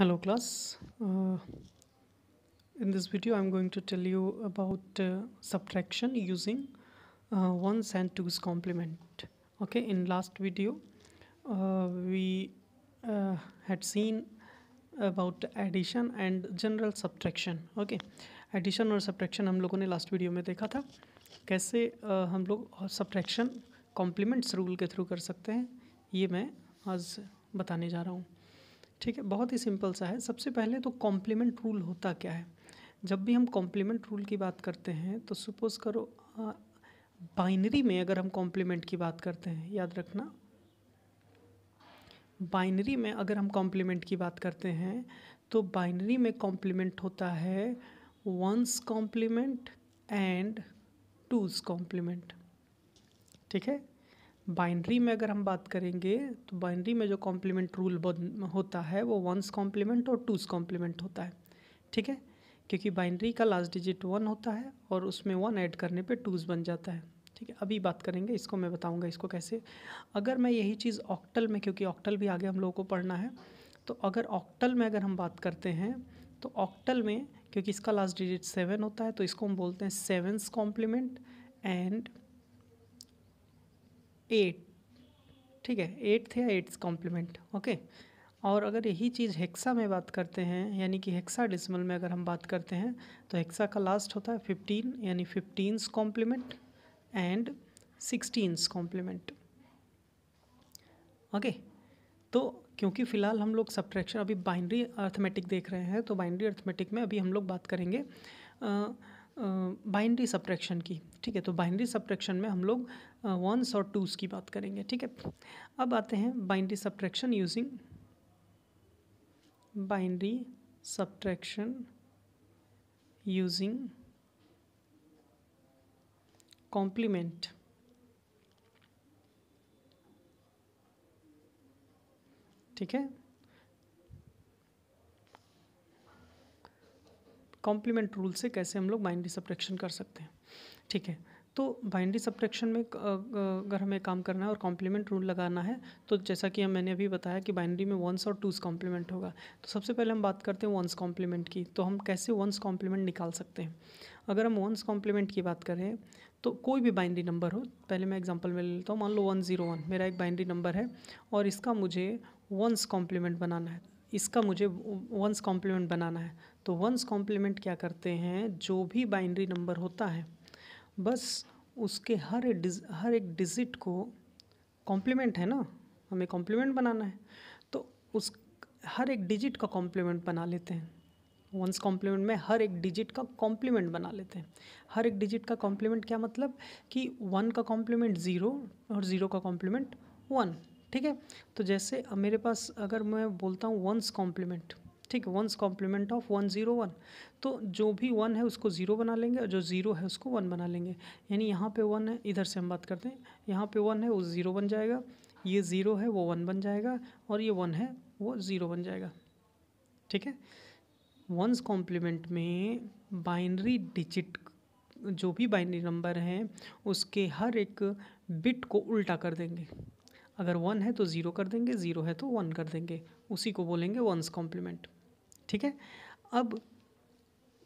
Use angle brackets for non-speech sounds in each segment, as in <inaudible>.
Hello class. Uh, in this video I'm going to tell you about uh, subtraction using uh, ones and twos complement. Okay, in last video uh, we uh, had seen about addition and general subtraction. Okay, addition or subtraction hum लोगों ne last video mein dekha tha kaise uh, hum log subtraction complements rule ke through kar sakte hain ye main aaj batane ja raha hu ठीक है बहुत ही simple सा है सबसे पहले तो complement rule होता क्या है जब भी हम कॉम्प्लीमेंट रूल की बात करते हैं तो सपोज़ करो बाइनरी में अगर हम कॉम्प्लीमेंट की बात करते हैं याद रखना बाइनरी में अगर हम कॉम्प्लीमेंट की बात करते हैं तो बाइनरी में कॉम्प्लीमेंट होता है one's complement and two's complement ठीक है बाइनरी में अगर हम बात करेंगे तो बाइनरी में जो कॉम्प्लीमेंट रूल होता है वो वंस कॉम्प्लीमेंट और टूज कॉम्प्लीमेंट होता है ठीक है क्योंकि बाइनरी का लास्ट डिजिट वन होता है और उसमें वन ऐड करने पे टूज बन जाता है ठीक है अभी बात करेंगे इसको मैं बताऊंगा इसको कैसे अगर मैं यही चीज़ ऑक्टल में क्योंकि ऑक्टल भी आगे हम लोगों को पढ़ना है तो अगर ऑक्टल में अगर हम बात करते हैं तो ऑक्टल में क्योंकि इसका लास्ट डिजिट सेवन होता है तो इसको हम बोलते हैं सेवन्स कॉम्प्लीमेंट एंड एट ठीक है एट थे या एट्स कॉम्प्लीमेंट ओके और अगर यही चीज़ हेक्सा में बात करते हैं यानी कि हेक्सा डिसमल में अगर हम बात करते हैं तो हेक्सा का लास्ट होता है फिफ्टीन यानी fifteen's complement and sixteen's complement okay तो क्योंकि फ़िलहाल हम लोग सब्ट्रैक्शन अभी बाइनरी अर्थमेटिक देख रहे हैं तो बाइनरी अर्थमेटिक में अभी हम लोग बात करेंगे बाइनरी सब्ट्रैक्शन की ठीक है तो बाइनरी सब्ट्रैक्शन में हम लोग वंस और टूज़ की बात करेंगे ठीक है अब आते हैं binary subtraction using binary subtraction using complement ठीक है कॉम्प्लीमेंट रूल से कैसे हम लोग बाइंड्री सब्ट्रैक्शन कर सकते हैं ठीक है तो बाइनरी सब्ट्रैक्शन में अगर हमें काम करना है और कॉम्प्लीमेंट रूल लगाना है तो जैसा कि हम मैंने अभी बताया कि बाइनरी में वंस और टूस कॉम्प्लीमेंट होगा तो सबसे पहले हम बात करते हैं वंस कॉम्प्लीमेंट की तो हम कैसे वंस कॉम्प्लीमेंट निकाल सकते हैं अगर हम वंस कॉम्प्लीमेंट की बात करें तो कोई भी बाइनरी नंबर हो पहले मैं एग्जाम्पल में ले लेता हूँ मान लो वन ज़ीरो वन मेरा एक बाइनरी नंबर है और इसका मुझे वंस कॉम्प्लीमेंट बनाना है इसका मुझे वंस कॉम्प्लीमेंट बनाना है तो वंस कॉम्प्लीमेंट क्या करते हैं जो भी बाइनरी नंबर होता है बस उसके हर एक डिज हर एक डिजिट को कॉम्प्लीमेंट है ना हमें कॉम्प्लीमेंट बनाना है तो उस हर एक डिजिट का कॉम्प्लीमेंट बना लेते हैं वंस कॉम्प्लीमेंट में हर एक डिजिट का कॉम्प्लीमेंट बना लेते हैं हर एक डिजिट का कॉम्प्लीमेंट क्या मतलब कि वन का कॉम्प्लीमेंट ज़ीरो और ज़ीरो का कॉम्प्लीमेंट वन ठीक है तो जैसे मेरे पास अगर मैं बोलता हूँ वंस कॉम्प्लीमेंट ठीक है one's complement of one zero one तो जो भी वन है उसको ज़ीरो बना लेंगे और जो ज़ीरो है उसको वन बना लेंगे यानी यहाँ पे वन है इधर से हम बात करते हैं यहाँ पे वन है वो ज़ीरो बन जाएगा ये ज़ीरो है वो वन बन जाएगा और ये वन है वो ज़ीरो बन जाएगा ठीक है वंस कॉम्प्लीमेंट में बाइनरी डिजिट जो भी बाइनरी नंबर हैं उसके हर एक बिट को उल्टा कर देंगे अगर वन है तो ज़ीरो कर देंगे ज़ीरो है तो वन कर देंगे उसी को बोलेंगे वंस कॉम्प्लीमेंट ठीक है अब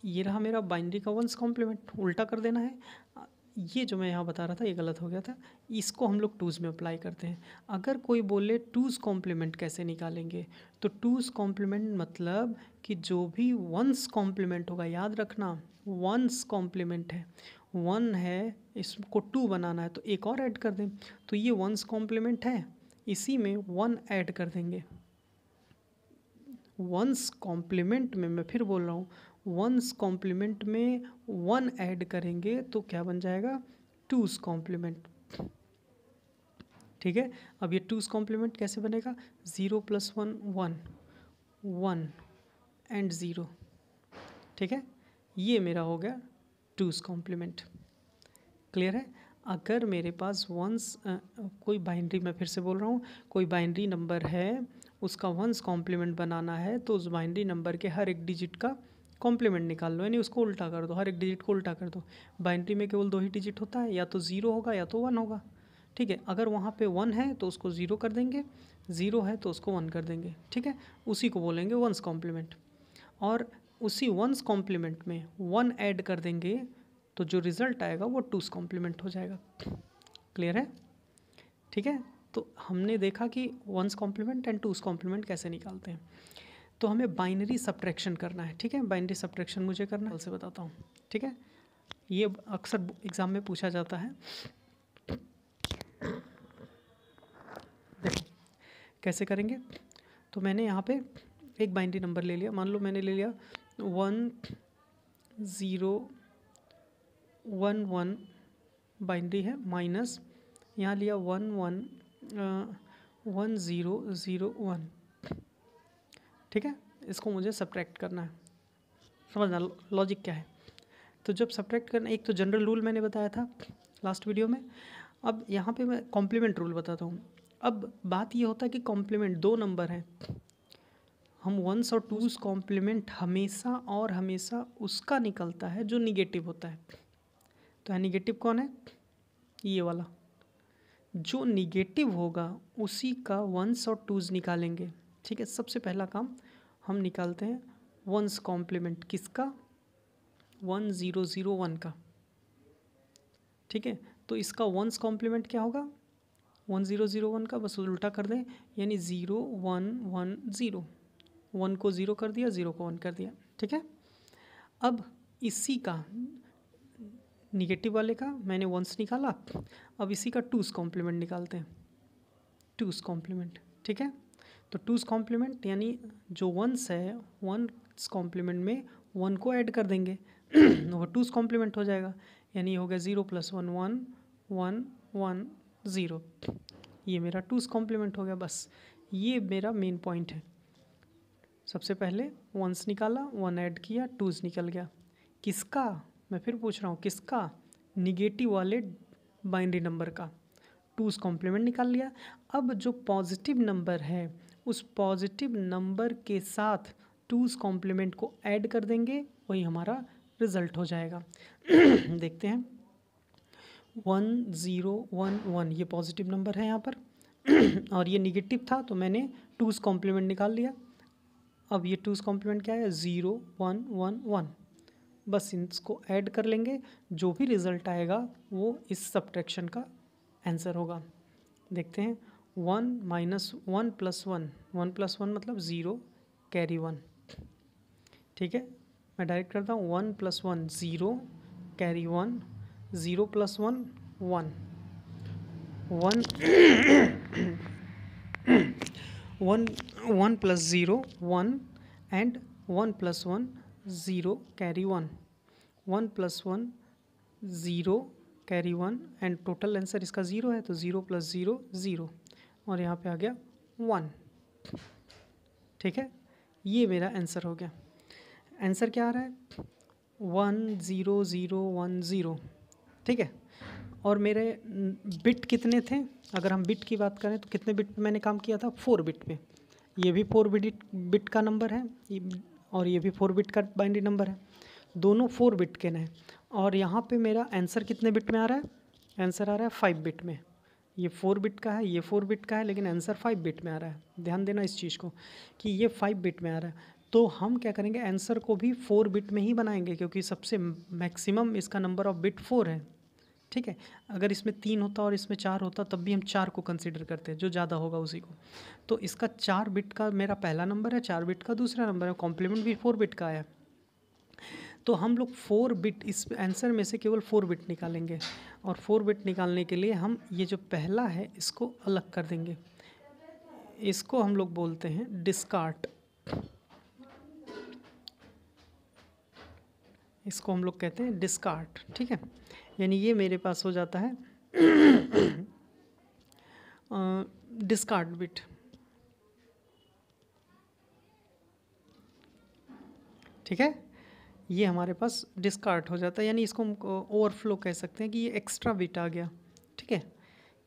ये रहा मेरा बाइनरी का वंस कॉम्प्लीमेंट उल्टा कर देना है ये जो मैं यहाँ बता रहा था ये गलत हो गया था इसको हम लोग टूज़ में अप्लाई करते हैं अगर कोई बोले टूज़ कॉम्प्लीमेंट कैसे निकालेंगे तो टूज़ कॉम्प्लीमेंट मतलब कि जो भी वंस कॉम्प्लीमेंट होगा याद रखना वंस कॉम्प्लीमेंट है वन है इसको टू बनाना है तो एक और ऐड कर दें तो ये वंस कॉम्प्लीमेंट है इसी में वन ऐड कर देंगे वंस कॉम्प्लीमेंट में मैं फिर बोल रहा हूँ वंस कॉम्प्लीमेंट में वन ऐड करेंगे तो क्या बन जाएगा टूज कॉम्प्लीमेंट ठीक है अब ये टूज कॉम्प्लीमेंट कैसे बनेगा zero plus one one one and zero ठीक है ये मेरा हो गया टूज कॉम्प्लीमेंट क्लियर है अगर मेरे पास वंस कोई बाइनरी मैं फिर से बोल रहा हूँ कोई बाइनरी नंबर है उसका वंस कॉम्प्लीमेंट बनाना है तो उस बाइनरी नंबर के हर एक डिजिट का कॉम्प्लीमेंट निकाल लो यानी उसको उल्टा कर दो हर एक डिजिट को उल्टा कर दो बाइनरी में केवल दो ही डिजिट होता है या तो ज़ीरो होगा या तो वन होगा ठीक है अगर वहाँ पे वन है तो उसको ज़ीरो कर देंगे ज़ीरो है तो उसको वन कर देंगे ठीक है उसी को बोलेंगे वंस कॉम्प्लीमेंट और उसी वंस कॉम्प्लीमेंट में वन ऐड कर देंगे तो जो रिज़ल्ट आएगा वो टूस कॉम्प्लीमेंट हो जाएगा क्लियर है ठीक है तो हमने देखा कि one's complement and two's complement कैसे निकालते हैं तो हमें बाइनरी सब्ट्रैक्शन करना है ठीक है बाइनरी सब्ट्रैक्शन मुझे करना है से बताता हूँ ठीक है ये अक्सर एग्ज़ाम में पूछा जाता है कैसे करेंगे तो मैंने यहाँ पे एक बाइनरी नंबर ले लिया मान लो मैंने ले लिया one zero one one binary है माइनस यहाँ लिया one one one zero zero one ठीक है इसको मुझे सब्ट्रैक्ट करना है समझना लॉजिक क्या है तो जब सब्ट्रैक्ट करना एक तो जनरल रूल मैंने बताया था लास्ट वीडियो में अब यहाँ पे मैं कॉम्प्लीमेंट रूल बताता हूँ अब बात ये होता है कि कॉम्प्लीमेंट दो नंबर हैं हम वंस और टूज कॉम्प्लीमेंट हमेशा और हमेशा उसका निकलता है जो निगेटिव होता है तो है निगेटिव कौन है ये वाला जो निगेटिव होगा उसी का वंस और टूज़ निकालेंगे ठीक है सबसे पहला काम हम निकालते हैं वंस कॉम्प्लीमेंट किसका वन ज़ीरो ज़ीरो वन का ठीक है तो इसका वंस कॉम्प्लीमेंट क्या होगा वन ज़ीरो ज़ीरो वन का बस उल्टा कर दें यानी zero one one zero one को ज़ीरो कर दिया ज़ीरो को वन कर दिया ठीक है अब इसी का निगेटिव वाले का मैंने वंस निकाला अब इसी का टूस कॉम्प्लीमेंट निकालते हैं टूस कॉम्प्लीमेंट ठीक है तो टूस कॉम्प्लीमेंट यानी जो वंस है वंस कॉम्प्लीमेंट में वन को ऐड कर देंगे वो टूस कॉम्प्लीमेंट हो जाएगा यानी हो गया zero plus one one one one zero ये मेरा टूस कॉम्प्लीमेंट हो गया बस ये मेरा मेन पॉइंट है सबसे पहले वंस निकाला वन ऐड किया टूज निकल गया किसका मैं फिर पूछ रहा हूँ किसका निगेटिव वाले बाइनरी नंबर का टूज कॉम्प्लीमेंट निकाल लिया अब जो पॉजिटिव नंबर है उस पॉजिटिव नंबर के साथ टूज कॉम्प्लीमेंट को ऐड कर देंगे वही हमारा रिज़ल्ट हो जाएगा <clears throat> देखते हैं वन ज़ीरो वन वन ये पॉजिटिव नंबर है यहाँ पर <clears throat> और ये निगेटिव था तो मैंने टूज़ कॉम्प्लीमेंट निकाल लिया अब ये टूज़ कॉम्प्लीमेंट क्या है ज़ीरो वन वन वन बस इसको ऐड कर लेंगे जो भी रिज़ल्ट आएगा वो इस सब्ट्रैक्शन का आंसर होगा देखते हैं one minus one plus one one plus one मतलब ज़ीरो कैरी वन ठीक है मैं डायरेक्ट करता हूँ one plus one zero carry one zero plus one one one <coughs> one one plus zero one and one plus one zero carry one one plus one zero carry one and total answer इसका zero है तो zero plus zero zero और यहाँ पे आ गया one ठीक है ये मेरा आंसर हो गया आंसर क्या आ रहा है one zero zero one zero ठीक है और मेरे बिट कितने थे अगर हम बिट की बात करें तो कितने बिट पे मैंने काम किया था फोर बिट पे ये भी फोर बिट बिट का नंबर है और ये भी फोर बिट का बाइनरी नंबर है दोनों फोर बिट के हैं और यहाँ पे मेरा आंसर कितने बिट में आ रहा है आंसर आ रहा है फाइव बिट में ये फोर बिट का है ये फोर बिट का है लेकिन आंसर फाइव बिट में आ रहा है ध्यान देना इस चीज़ को कि ये फाइव बिट में आ रहा है तो हम क्या करेंगे आंसर को भी फोर बिट में ही बनाएंगे क्योंकि सबसे मैक्सिमम इसका नंबर ऑफ बिट फोर है ठीक है अगर इसमें तीन होता और इसमें चार होता तब भी हम चार को कंसिडर करते हैं जो ज़्यादा होगा उसी को तो इसका चार बिट का मेरा पहला नंबर है चार बिट का दूसरा नंबर है कॉम्प्लीमेंट भी फोर बिट का है तो हम लोग फोर बिट इस आंसर में से केवल फोर बिट निकालेंगे और फोर बिट निकालने के लिए हम ये जो पहला है इसको अलग कर देंगे इसको हम लोग बोलते हैं डिस्कार्ट इसको हम लोग कहते हैं डिस्कार्ट ठीक है यानी ये मेरे पास हो जाता है डिस्कार्ड <coughs> बिट ठीक है ये हमारे पास डिस्कार्ड हो जाता है यानी इसको हम ओवरफ्लो कह सकते हैं कि ये एक्स्ट्रा बिट आ गया ठीक है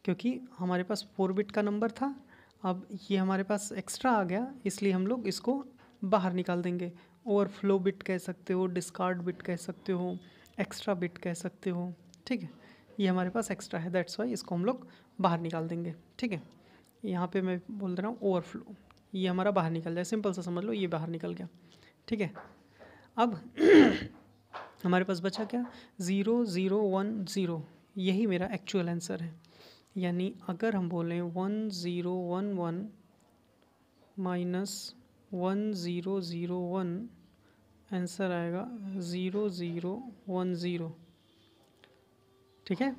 क्योंकि हमारे पास फोर बिट का नंबर था अब ये हमारे पास एक्स्ट्रा आ गया इसलिए हम लोग इसको बाहर निकाल देंगे ओवरफ्लो बिट कह सकते हो डिस्कार्ड बिट कह सकते हो एक्स्ट्रा बिट कह सकते हो ठीक है ये हमारे पास एक्स्ट्रा है दैट्स वाई इसको हम लोग बाहर निकाल देंगे ठीक है यहाँ पे मैं बोल दे रहा हूँ ओवरफ्लो ये हमारा बाहर निकल जाए सिंपल सा समझ लो ये बाहर निकल गया ठीक है अब <clears throat> हमारे पास बचा क्या ज़ीरो ज़ीरो वन ज़ीरो यही मेरा एक्चुअल आंसर है यानी अगर हम बोलें one zero one one minus one zero zero one answer आएगा ज़ीरो ज़ीरो वन ज़ीरो ठीक है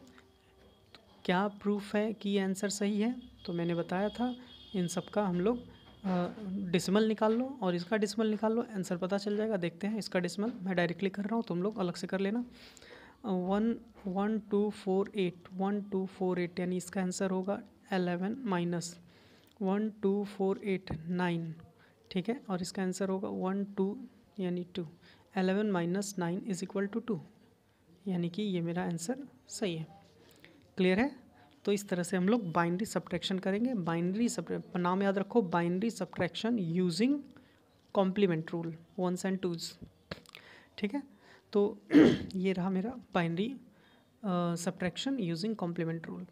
तो क्या प्रूफ है कि आंसर सही है तो मैंने बताया था इन सब का हम लोग डिसमल निकाल लो और इसका डिसमल निकाल लो आंसर पता चल जाएगा देखते हैं इसका डिसमल मैं डायरेक्टली कर रहा हूँ तुम लोग अलग से कर लेना one one two four eight one two four eight यानी इसका आंसर होगा eleven minus one two four eight nine ठीक है और इसका आंसर होगा वन टू यानी two eleven minus nine is equal to two यानी कि ये मेरा आंसर सही है क्लियर है तो इस तरह से हम लोग बाइनरी सब्ट्रैक्शन करेंगे बाइनरी सब नाम याद रखो binary subtraction using complement rule one's and two's ठीक है तो <clears throat> ये रहा मेरा binary subtraction using complement rule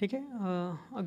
ठीक है अगले